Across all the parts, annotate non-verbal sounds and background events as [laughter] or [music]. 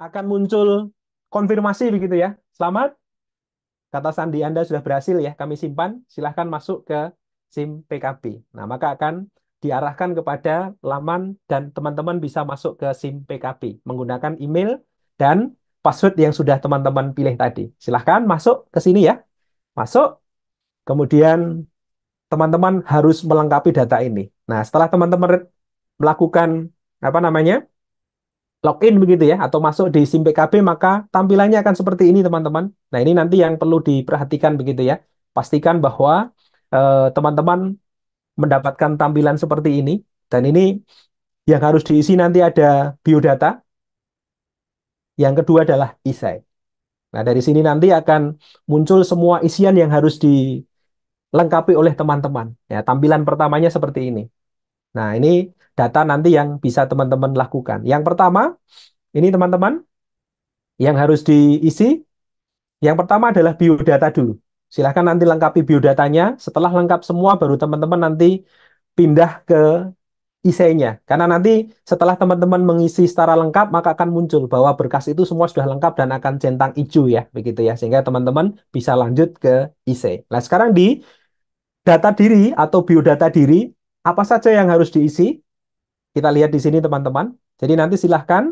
akan muncul konfirmasi begitu ya. Selamat, kata sandi Anda sudah berhasil ya, kami simpan, silahkan masuk ke SIM PKB. Nah, maka akan diarahkan kepada laman dan teman-teman bisa masuk ke SIM PKB menggunakan email dan password yang sudah teman-teman pilih tadi. Silahkan masuk ke sini ya. Masuk, kemudian teman-teman harus melengkapi data ini. Nah, setelah teman-teman melakukan apa namanya login begitu ya atau masuk di SIM PKB maka tampilannya akan seperti ini teman-teman. Nah, ini nanti yang perlu diperhatikan begitu ya. Pastikan bahwa eh, teman-teman eh, mendapatkan tampilan seperti ini dan ini yang harus diisi nanti ada biodata. Yang kedua adalah isai. Nah, dari sini nanti akan muncul semua isian yang harus dilengkapi oleh teman-teman. Ya, tampilan pertamanya seperti ini. Nah, ini data nanti yang bisa teman-teman lakukan. Yang pertama, ini teman-teman, yang harus diisi, yang pertama adalah biodata dulu. Silahkan nanti lengkapi biodatanya, setelah lengkap semua baru teman-teman nanti pindah ke isinya. Karena nanti setelah teman-teman mengisi secara lengkap, maka akan muncul bahwa berkas itu semua sudah lengkap dan akan centang hijau ya, begitu ya. Sehingga teman-teman bisa lanjut ke IC. Nah, sekarang di data diri atau biodata diri, apa saja yang harus diisi? Kita lihat di sini teman-teman. Jadi nanti silahkan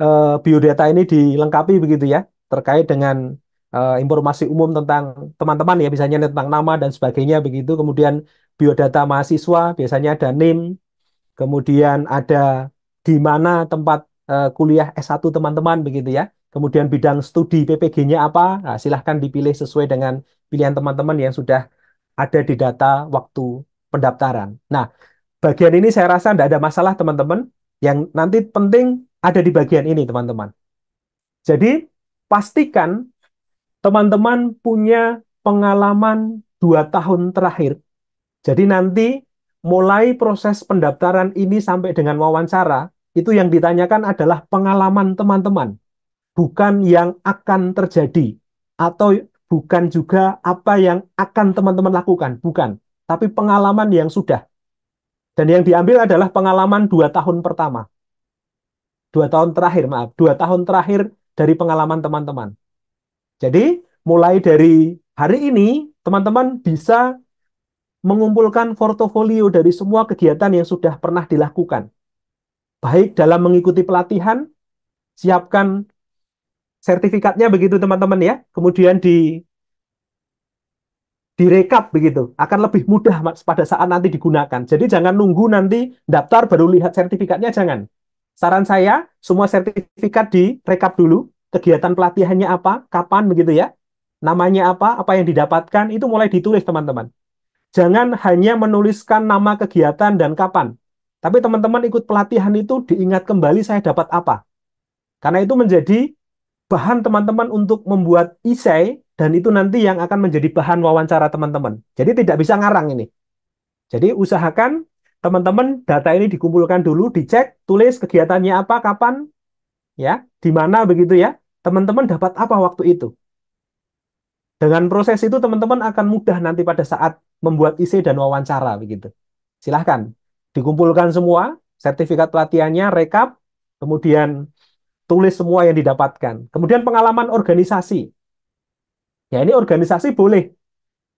uh, biodata ini dilengkapi begitu ya terkait dengan uh, informasi umum tentang teman-teman ya misalnya tentang nama dan sebagainya begitu. Kemudian biodata mahasiswa biasanya ada NIM, kemudian ada di mana tempat uh, kuliah S1 teman-teman begitu ya. Kemudian bidang studi PPG-nya apa? Nah, silahkan dipilih sesuai dengan pilihan teman-teman yang sudah ada di data waktu pendaftaran. Nah, bagian ini saya rasa tidak ada masalah teman-teman. Yang nanti penting ada di bagian ini teman-teman. Jadi pastikan teman-teman punya pengalaman dua tahun terakhir. Jadi nanti mulai proses pendaftaran ini sampai dengan wawancara, itu yang ditanyakan adalah pengalaman teman-teman, bukan yang akan terjadi, atau bukan juga apa yang akan teman-teman lakukan, bukan. Tapi pengalaman yang sudah dan yang diambil adalah pengalaman dua tahun pertama. Dua tahun terakhir, maaf. Dua tahun terakhir dari pengalaman teman-teman. Jadi, mulai dari hari ini, teman-teman bisa mengumpulkan portofolio dari semua kegiatan yang sudah pernah dilakukan. Baik dalam mengikuti pelatihan, siapkan sertifikatnya begitu teman-teman ya. Kemudian di direkap begitu akan lebih mudah mas, pada saat nanti digunakan jadi jangan nunggu nanti daftar baru lihat sertifikatnya jangan saran saya semua sertifikat direkap dulu kegiatan pelatihannya apa kapan begitu ya namanya apa apa yang didapatkan itu mulai ditulis teman-teman jangan hanya menuliskan nama kegiatan dan kapan tapi teman-teman ikut pelatihan itu diingat kembali saya dapat apa karena itu menjadi bahan teman-teman untuk membuat isai dan itu nanti yang akan menjadi bahan wawancara teman-teman. Jadi tidak bisa ngarang ini. Jadi usahakan teman-teman data ini dikumpulkan dulu, dicek, tulis kegiatannya apa, kapan, ya, di mana begitu ya. Teman-teman dapat apa waktu itu. Dengan proses itu teman-teman akan mudah nanti pada saat membuat isi dan wawancara begitu. Silahkan dikumpulkan semua, sertifikat pelatihannya, rekap, kemudian tulis semua yang didapatkan. Kemudian pengalaman organisasi, Ya ini organisasi boleh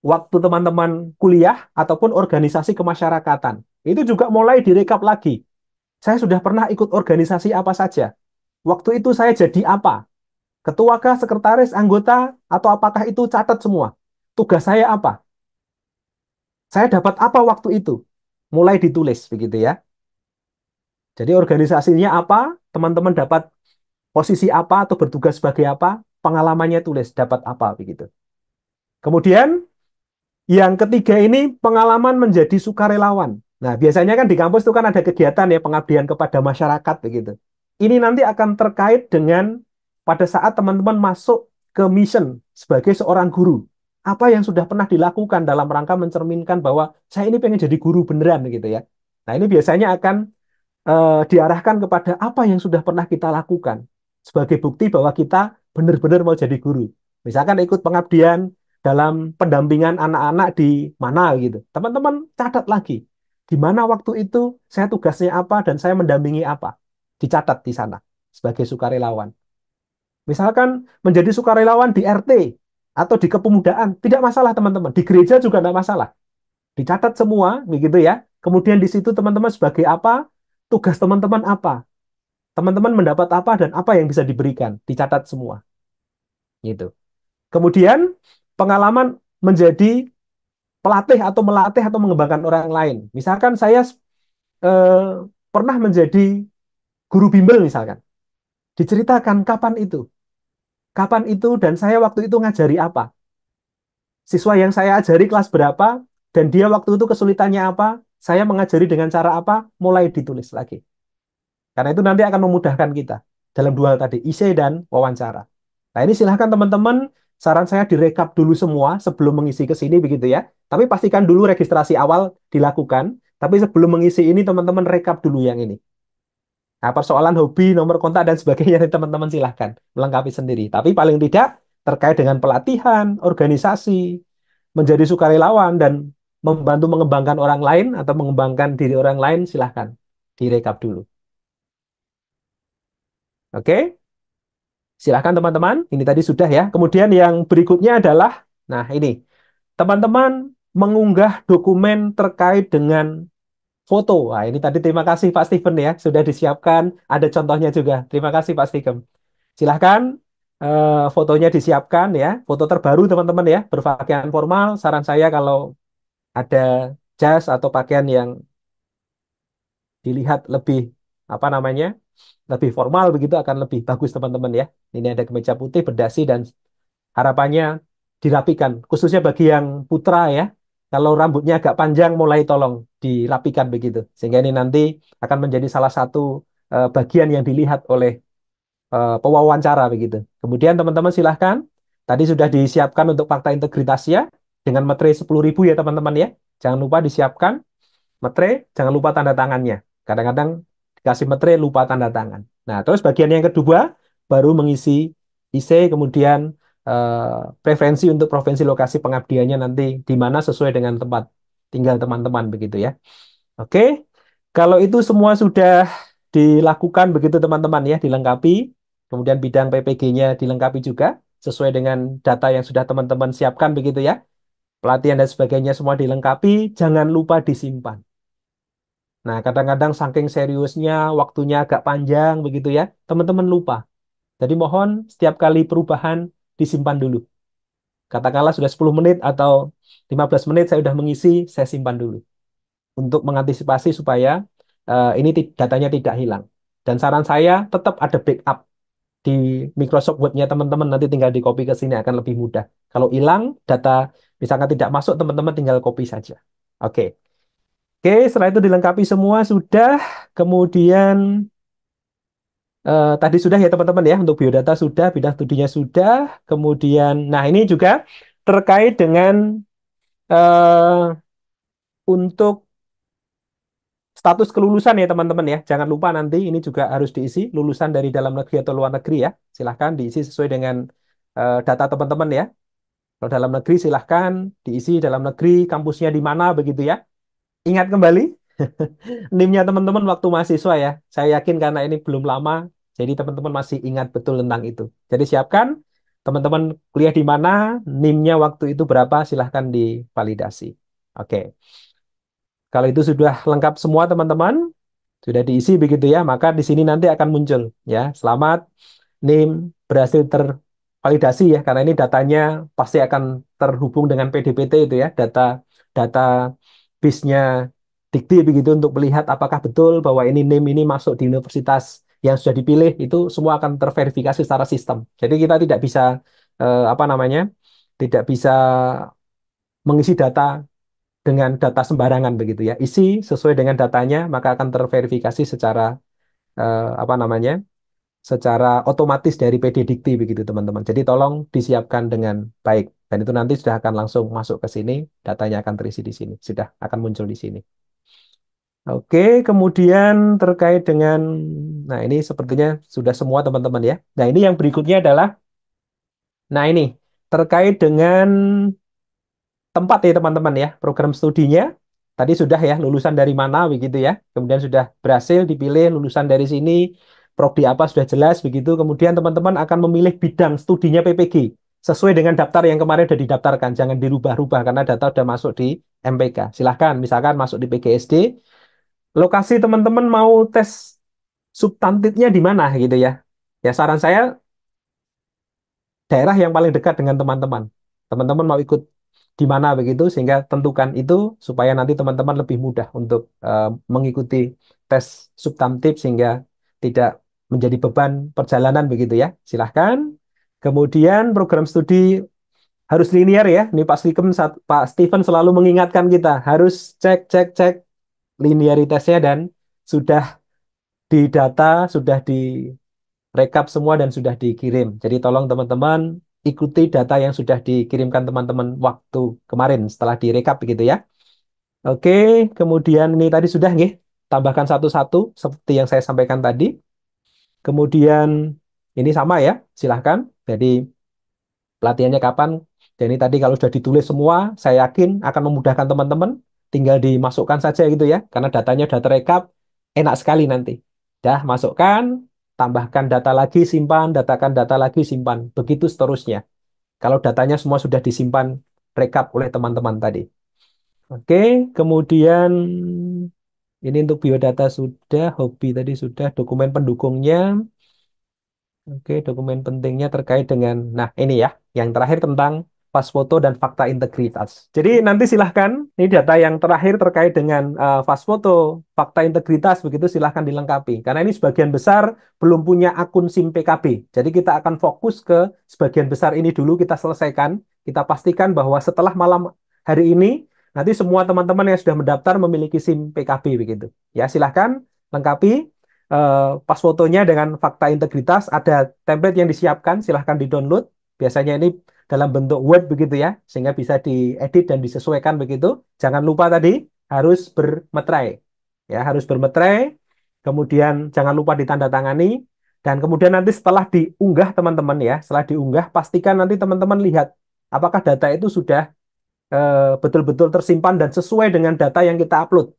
waktu teman-teman kuliah ataupun organisasi kemasyarakatan. Itu juga mulai direkap lagi. Saya sudah pernah ikut organisasi apa saja. Waktu itu saya jadi apa? Ketua kah, sekretaris, anggota, atau apakah itu catat semua? Tugas saya apa? Saya dapat apa waktu itu? Mulai ditulis begitu ya. Jadi organisasinya apa? Teman-teman dapat posisi apa atau bertugas sebagai apa? pengalamannya tulis dapat apa begitu. Kemudian yang ketiga ini pengalaman menjadi sukarelawan. Nah, biasanya kan di kampus itu kan ada kegiatan ya pengabdian kepada masyarakat begitu. Ini nanti akan terkait dengan pada saat teman-teman masuk ke mission sebagai seorang guru. Apa yang sudah pernah dilakukan dalam rangka mencerminkan bahwa saya ini pengen jadi guru beneran gitu ya. Nah, ini biasanya akan uh, diarahkan kepada apa yang sudah pernah kita lakukan sebagai bukti bahwa kita benar-benar mau jadi guru. Misalkan ikut pengabdian dalam pendampingan anak-anak di mana gitu. Teman-teman catat lagi. Di mana waktu itu saya tugasnya apa dan saya mendampingi apa. Dicatat di sana sebagai sukarelawan. Misalkan menjadi sukarelawan di RT atau di kepemudaan, tidak masalah teman-teman. Di gereja juga tidak masalah. Dicatat semua, begitu ya. Kemudian di situ teman-teman sebagai apa, tugas teman-teman apa. Teman-teman mendapat apa dan apa yang bisa diberikan, dicatat semua. Gitu. Kemudian pengalaman menjadi pelatih atau melatih atau mengembangkan orang lain. Misalkan saya eh, pernah menjadi guru bimbel misalkan. Diceritakan kapan itu. Kapan itu dan saya waktu itu ngajari apa. Siswa yang saya ajari kelas berapa dan dia waktu itu kesulitannya apa, saya mengajari dengan cara apa, mulai ditulis lagi. Karena itu nanti akan memudahkan kita dalam dua hal tadi, IC dan wawancara. Nah ini silahkan teman-teman, saran saya direkap dulu semua sebelum mengisi ke sini begitu ya. Tapi pastikan dulu registrasi awal dilakukan. Tapi sebelum mengisi ini teman-teman rekap dulu yang ini. Nah, persoalan hobi, nomor kontak dan sebagainya teman-teman silahkan melengkapi sendiri. Tapi paling tidak terkait dengan pelatihan, organisasi, menjadi sukarelawan dan membantu mengembangkan orang lain atau mengembangkan diri orang lain silahkan direkap dulu. Oke? Silahkan teman-teman, ini tadi sudah ya. Kemudian yang berikutnya adalah, nah ini, teman-teman mengunggah dokumen terkait dengan foto. Wah, ini tadi terima kasih Pak Steven ya, sudah disiapkan, ada contohnya juga. Terima kasih Pak Steven. Silahkan eh, fotonya disiapkan ya, foto terbaru teman-teman ya, berpakaian formal. Saran saya kalau ada jas atau pakaian yang dilihat lebih apa namanya lebih formal begitu akan lebih bagus teman-teman ya. Ini ada kemeja putih, berdasi dan harapannya dirapikan. Khususnya bagi yang putra ya, kalau rambutnya agak panjang mulai tolong dirapikan begitu. Sehingga ini nanti akan menjadi salah satu uh, bagian yang dilihat oleh uh, pewawancara begitu. Kemudian teman-teman silahkan, tadi sudah disiapkan untuk fakta integritas ya dengan materai 10.000 ya teman-teman ya. Jangan lupa disiapkan materai, jangan lupa tanda tangannya. Kadang-kadang dikasih metre lupa tanda tangan. Nah, terus bagian yang kedua baru mengisi IC kemudian eh, preferensi untuk provinsi lokasi pengabdiannya nanti di mana sesuai dengan tempat tinggal teman-teman begitu ya. Oke. Kalau itu semua sudah dilakukan begitu teman-teman ya, dilengkapi, kemudian bidang PPG-nya dilengkapi juga sesuai dengan data yang sudah teman-teman siapkan begitu ya. Pelatihan dan sebagainya semua dilengkapi, jangan lupa disimpan. Nah, kadang-kadang saking seriusnya, waktunya agak panjang begitu ya, teman-teman lupa. Jadi mohon setiap kali perubahan disimpan dulu. Katakanlah sudah 10 menit atau 15 menit saya sudah mengisi, saya simpan dulu. Untuk mengantisipasi supaya uh, ini datanya tidak hilang. Dan saran saya tetap ada backup di Microsoft Word-nya teman-teman nanti tinggal di copy ke sini akan lebih mudah. Kalau hilang data misalkan tidak masuk teman-teman tinggal copy saja. Oke. Okay. Oke, setelah itu dilengkapi semua sudah. Kemudian eh, tadi sudah ya teman-teman ya untuk biodata sudah, bidang studinya sudah. Kemudian, nah ini juga terkait dengan eh, untuk status kelulusan ya teman-teman ya. Jangan lupa nanti ini juga harus diisi lulusan dari dalam negeri atau luar negeri ya. Silahkan diisi sesuai dengan eh, data teman-teman ya. Kalau dalam negeri silahkan diisi dalam negeri kampusnya di mana begitu ya ingat kembali [laughs] nimnya teman-teman waktu mahasiswa ya. Saya yakin karena ini belum lama, jadi teman-teman masih ingat betul tentang itu. Jadi siapkan teman-teman kuliah di mana, nimnya waktu itu berapa, silahkan divalidasi. Oke. Kalau itu sudah lengkap semua teman-teman, sudah diisi begitu ya, maka di sini nanti akan muncul ya. Selamat NIM berhasil tervalidasi ya karena ini datanya pasti akan terhubung dengan PDPT itu ya, data data bisnya Dikti begitu untuk melihat apakah betul bahwa ini NIM ini masuk di universitas yang sudah dipilih itu semua akan terverifikasi secara sistem. Jadi kita tidak bisa eh, apa namanya? tidak bisa mengisi data dengan data sembarangan begitu ya. Isi sesuai dengan datanya maka akan terverifikasi secara eh, apa namanya? secara otomatis dari PD Dikti begitu teman-teman. Jadi tolong disiapkan dengan baik. Dan itu nanti sudah akan langsung masuk ke sini, datanya akan terisi di sini, sudah akan muncul di sini. Oke, kemudian terkait dengan, nah ini sepertinya sudah semua teman-teman ya. Nah ini yang berikutnya adalah, nah ini terkait dengan tempat ya teman-teman ya, program studinya. Tadi sudah ya lulusan dari mana begitu ya, kemudian sudah berhasil dipilih lulusan dari sini, prodi apa sudah jelas begitu. Kemudian teman-teman akan memilih bidang studinya PPG sesuai dengan daftar yang kemarin sudah didaftarkan. Jangan dirubah-rubah karena data sudah masuk di MPK. Silahkan, misalkan masuk di PGSD. Lokasi teman-teman mau tes substantifnya di mana gitu ya. Ya saran saya daerah yang paling dekat dengan teman-teman. Teman-teman mau ikut di mana begitu sehingga tentukan itu supaya nanti teman-teman lebih mudah untuk uh, mengikuti tes substantif sehingga tidak menjadi beban perjalanan begitu ya. Silahkan Kemudian program studi harus linear ya. Ini Pak Steven, Pak Steven selalu mengingatkan kita harus cek cek cek linearitasnya dan sudah di data, sudah direkap semua dan sudah dikirim. Jadi tolong teman-teman ikuti data yang sudah dikirimkan teman-teman waktu kemarin setelah direkap begitu ya. Oke, kemudian ini tadi sudah nih tambahkan satu-satu seperti yang saya sampaikan tadi. Kemudian ini sama ya, silahkan jadi pelatihannya kapan? Jadi tadi kalau sudah ditulis semua, saya yakin akan memudahkan teman-teman. Tinggal dimasukkan saja gitu ya, karena datanya sudah terekap. enak sekali nanti. Dah masukkan, tambahkan data lagi, simpan, datakan data lagi, simpan. Begitu seterusnya. Kalau datanya semua sudah disimpan rekap oleh teman-teman tadi. Oke, kemudian ini untuk biodata sudah, hobi tadi sudah, dokumen pendukungnya, Oke, dokumen pentingnya terkait dengan, nah ini ya, yang terakhir tentang pas foto dan fakta integritas. Jadi nanti silahkan, ini data yang terakhir terkait dengan uh, pas foto, fakta integritas, begitu silahkan dilengkapi. Karena ini sebagian besar belum punya akun SIM PKB. Jadi kita akan fokus ke sebagian besar ini dulu kita selesaikan. Kita pastikan bahwa setelah malam hari ini, nanti semua teman-teman yang sudah mendaftar memiliki SIM PKB begitu. Ya silahkan lengkapi Eh, pas fotonya dengan fakta integritas ada template yang disiapkan silahkan di download biasanya ini dalam bentuk Word begitu ya sehingga bisa diedit dan disesuaikan begitu jangan lupa tadi harus bermetrai ya harus bermetrai kemudian jangan lupa ditandatangani dan kemudian nanti setelah diunggah teman-teman ya, setelah diunggah pastikan nanti teman-teman lihat apakah data itu sudah eh, betul-betul tersimpan dan sesuai dengan data yang kita upload.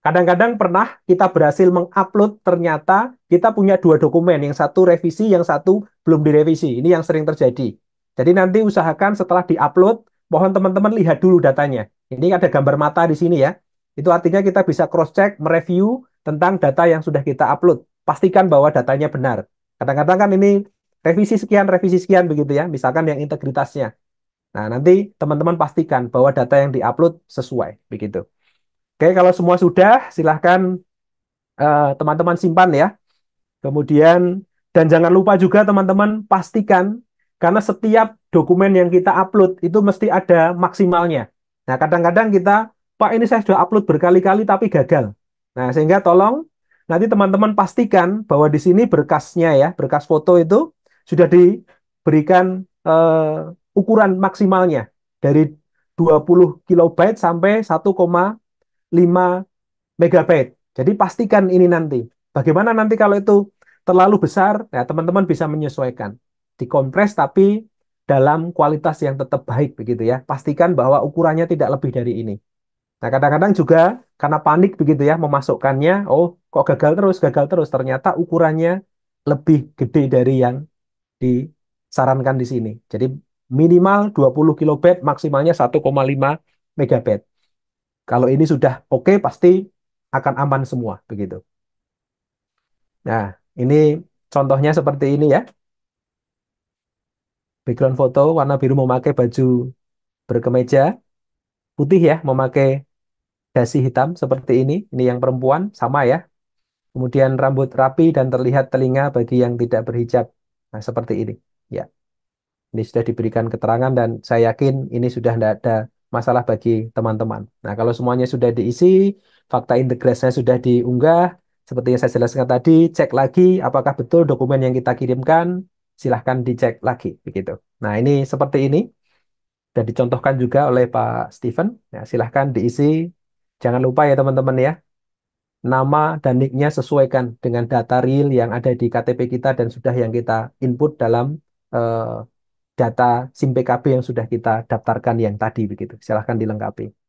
Kadang-kadang pernah kita berhasil mengupload, ternyata kita punya dua dokumen, yang satu revisi, yang satu belum direvisi. Ini yang sering terjadi. Jadi nanti usahakan setelah diupload, mohon teman-teman lihat dulu datanya. Ini ada gambar mata di sini ya. Itu artinya kita bisa cross-check, mereview tentang data yang sudah kita upload. Pastikan bahwa datanya benar. Kadang-kadang kan ini revisi sekian, revisi sekian begitu ya. Misalkan yang integritasnya. Nah, nanti teman-teman pastikan bahwa data yang diupload sesuai begitu. Oke, kalau semua sudah, silahkan eh, teman-teman uh, simpan ya. Kemudian, dan jangan lupa juga teman-teman pastikan, karena setiap dokumen yang kita upload itu mesti ada maksimalnya. Nah, kadang-kadang kita, Pak ini saya sudah upload berkali-kali tapi gagal. Nah, sehingga tolong nanti teman-teman pastikan bahwa di sini berkasnya ya, berkas foto itu sudah diberikan uh, ukuran maksimalnya dari 20 kilobyte sampai 5 megabyte. Jadi pastikan ini nanti. Bagaimana nanti kalau itu terlalu besar, ya teman-teman bisa menyesuaikan. Dikompres tapi dalam kualitas yang tetap baik begitu ya. Pastikan bahwa ukurannya tidak lebih dari ini. Nah, kadang-kadang juga karena panik begitu ya memasukkannya, oh kok gagal terus, gagal terus. Ternyata ukurannya lebih gede dari yang disarankan di sini. Jadi minimal 20 kilobit, maksimalnya 1,5 megabit. Kalau ini sudah oke, okay, pasti akan aman semua begitu. Nah, ini contohnya seperti ini ya. Background foto warna biru memakai baju berkemeja putih ya, memakai dasi hitam seperti ini. Ini yang perempuan sama ya. Kemudian rambut rapi dan terlihat telinga bagi yang tidak berhijab. Nah, seperti ini ya. Ini sudah diberikan keterangan dan saya yakin ini sudah tidak ada masalah bagi teman-teman. Nah, kalau semuanya sudah diisi, fakta integrasinya sudah diunggah, seperti yang saya jelaskan tadi, cek lagi apakah betul dokumen yang kita kirimkan, silahkan dicek lagi, begitu. Nah, ini seperti ini. Dan dicontohkan juga oleh Pak Steven. Nah, silahkan diisi. Jangan lupa ya teman-teman ya, nama dan nicknya sesuaikan dengan data real yang ada di KTP kita dan sudah yang kita input dalam uh, data SIM PKB yang sudah kita daftarkan yang tadi begitu. Silahkan dilengkapi.